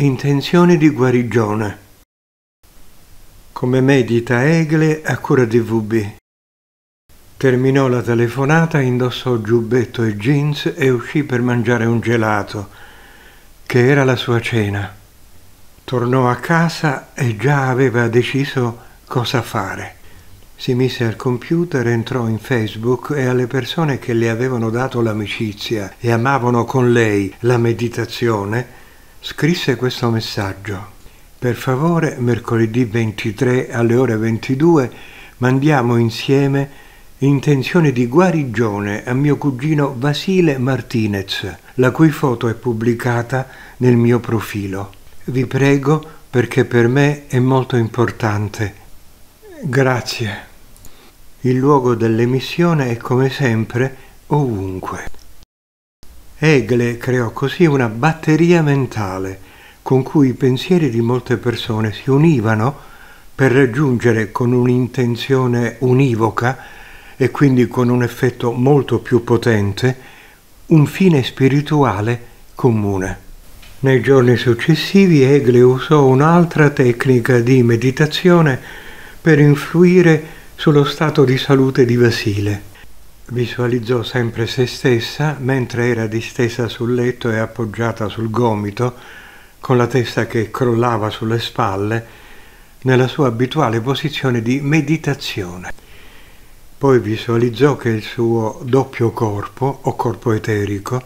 Intenzione di guarigione. Come medita Egle a cura di VB. Terminò la telefonata, indossò giubbetto e jeans e uscì per mangiare un gelato, che era la sua cena. Tornò a casa e già aveva deciso cosa fare. Si mise al computer, entrò in Facebook e alle persone che le avevano dato l'amicizia e amavano con lei la meditazione, scrisse questo messaggio. Per favore, mercoledì 23 alle ore 22 mandiamo insieme intenzione di guarigione a mio cugino Vasile Martinez, la cui foto è pubblicata nel mio profilo. Vi prego perché per me è molto importante. Grazie. Il luogo dell'emissione è come sempre ovunque. Hegel creò così una batteria mentale con cui i pensieri di molte persone si univano per raggiungere con un'intenzione univoca e quindi con un effetto molto più potente un fine spirituale comune. Nei giorni successivi Hegel usò un'altra tecnica di meditazione per influire sullo stato di salute di Vasile Visualizzò sempre se stessa mentre era distesa sul letto e appoggiata sul gomito, con la testa che crollava sulle spalle, nella sua abituale posizione di meditazione. Poi visualizzò che il suo doppio corpo, o corpo eterico,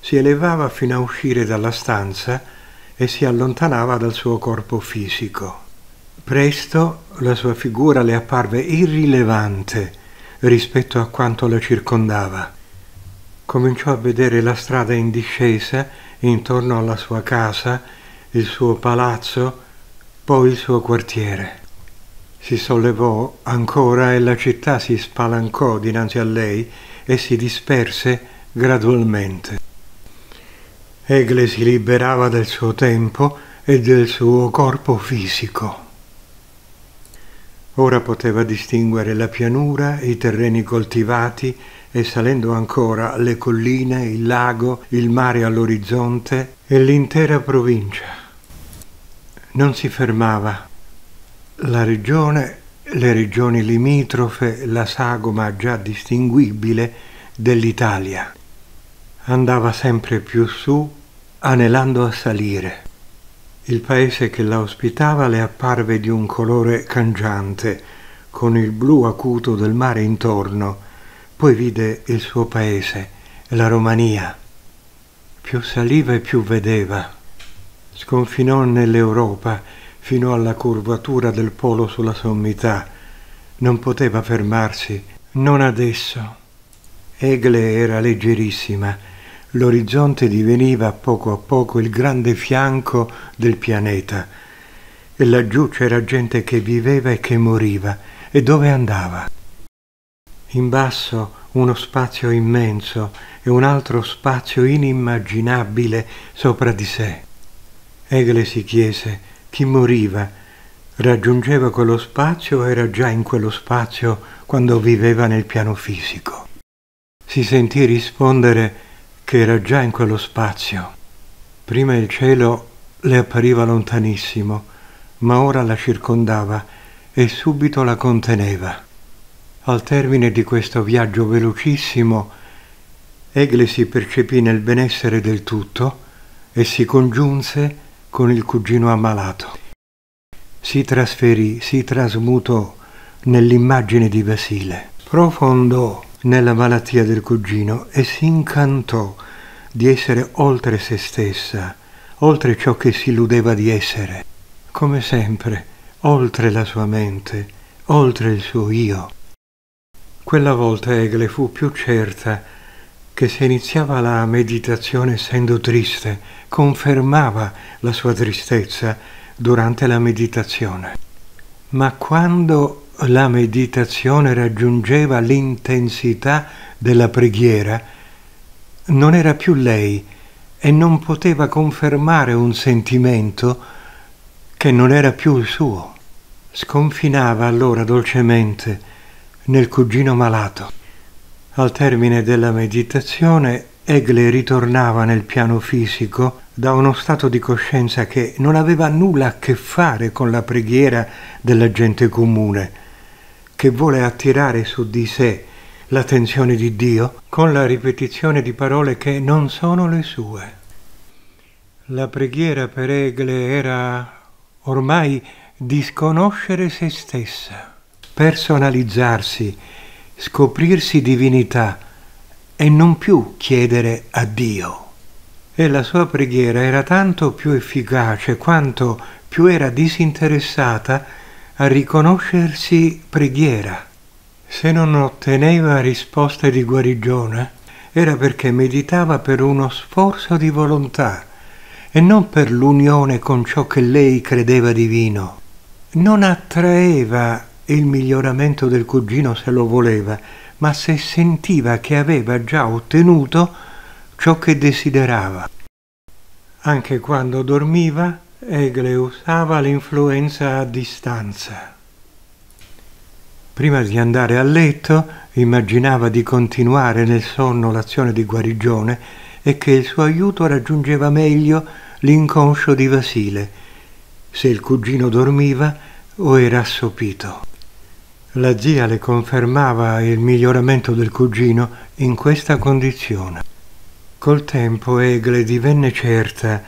si elevava fino a uscire dalla stanza e si allontanava dal suo corpo fisico. Presto la sua figura le apparve irrilevante rispetto a quanto la circondava. Cominciò a vedere la strada in discesa intorno alla sua casa, il suo palazzo, poi il suo quartiere. Si sollevò ancora e la città si spalancò dinanzi a lei e si disperse gradualmente. Egle si liberava del suo tempo e del suo corpo fisico. Ora poteva distinguere la pianura, i terreni coltivati e salendo ancora le colline, il lago, il mare all'orizzonte e l'intera provincia. Non si fermava. La regione, le regioni limitrofe, la sagoma già distinguibile dell'Italia. Andava sempre più su, anelando a salire. Il paese che la ospitava le apparve di un colore cangiante, con il blu acuto del mare intorno, poi vide il suo paese, la Romania. Più saliva e più vedeva. Sconfinò nell'Europa fino alla curvatura del polo sulla sommità. Non poteva fermarsi, non adesso. Egle era leggerissima, l'orizzonte diveniva a poco a poco il grande fianco del pianeta e laggiù c'era gente che viveva e che moriva e dove andava. In basso uno spazio immenso e un altro spazio inimmaginabile sopra di sé. Egle si chiese chi moriva, raggiungeva quello spazio o era già in quello spazio quando viveva nel piano fisico. Si sentì rispondere che era già in quello spazio. Prima il cielo le appariva lontanissimo, ma ora la circondava e subito la conteneva. Al termine di questo viaggio velocissimo, Egle si percepì nel benessere del tutto e si congiunse con il cugino ammalato. Si trasferì, si trasmutò nell'immagine di Basile, Profondo nella malattia del cugino e si incantò di essere oltre se stessa, oltre ciò che si illudeva di essere, come sempre, oltre la sua mente, oltre il suo io. Quella volta Egle fu più certa che se iniziava la meditazione essendo triste, confermava la sua tristezza durante la meditazione. Ma quando la meditazione raggiungeva l'intensità della preghiera, non era più lei e non poteva confermare un sentimento che non era più il suo. Sconfinava allora dolcemente nel cugino malato. Al termine della meditazione Egle ritornava nel piano fisico da uno stato di coscienza che non aveva nulla a che fare con la preghiera della gente comune, che vuole attirare su di sé l'attenzione di Dio con la ripetizione di parole che non sono le sue. La preghiera per Egle era ormai disconoscere se stessa, personalizzarsi, scoprirsi divinità, e non più chiedere a Dio. E la sua preghiera era tanto più efficace quanto più era disinteressata a riconoscersi preghiera. Se non otteneva risposte di guarigione, era perché meditava per uno sforzo di volontà e non per l'unione con ciò che lei credeva divino. Non attraeva il miglioramento del cugino se lo voleva, ma se sentiva che aveva già ottenuto ciò che desiderava. Anche quando dormiva, Egle usava l'influenza a distanza. Prima di andare a letto immaginava di continuare nel sonno l'azione di guarigione e che il suo aiuto raggiungeva meglio l'inconscio di Vasile, se il cugino dormiva o era assopito. La zia le confermava il miglioramento del cugino in questa condizione. Col tempo Egle divenne certa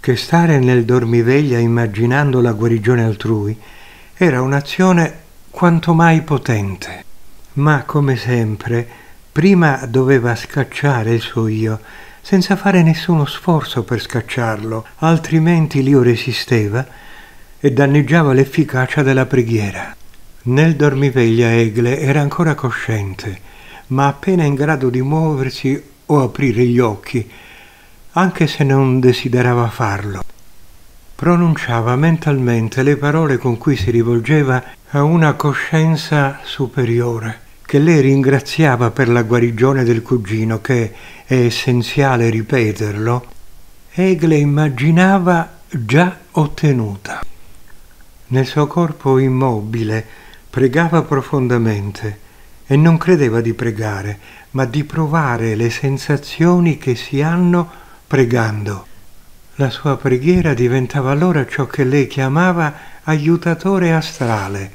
che stare nel dormiveglia immaginando la guarigione altrui era un'azione quanto mai potente. Ma come sempre, prima doveva scacciare il suo io, senza fare nessuno sforzo per scacciarlo, altrimenti l'io resisteva e danneggiava l'efficacia della preghiera. Nel dormiveglia Egle era ancora cosciente, ma appena in grado di muoversi o aprire gli occhi, anche se non desiderava farlo. Pronunciava mentalmente le parole con cui si rivolgeva a una coscienza superiore, che lei ringraziava per la guarigione del cugino, che è essenziale ripeterlo, Egle immaginava già ottenuta. Nel suo corpo immobile, pregava profondamente e non credeva di pregare, ma di provare le sensazioni che si hanno pregando. La sua preghiera diventava allora ciò che lei chiamava aiutatore astrale,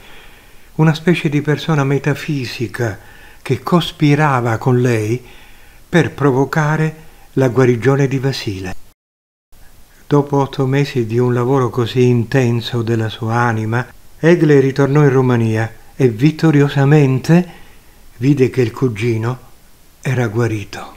una specie di persona metafisica che cospirava con lei per provocare la guarigione di Vasile. Dopo otto mesi di un lavoro così intenso della sua anima, Egle ritornò in Romania e vittoriosamente vide che il cugino era guarito.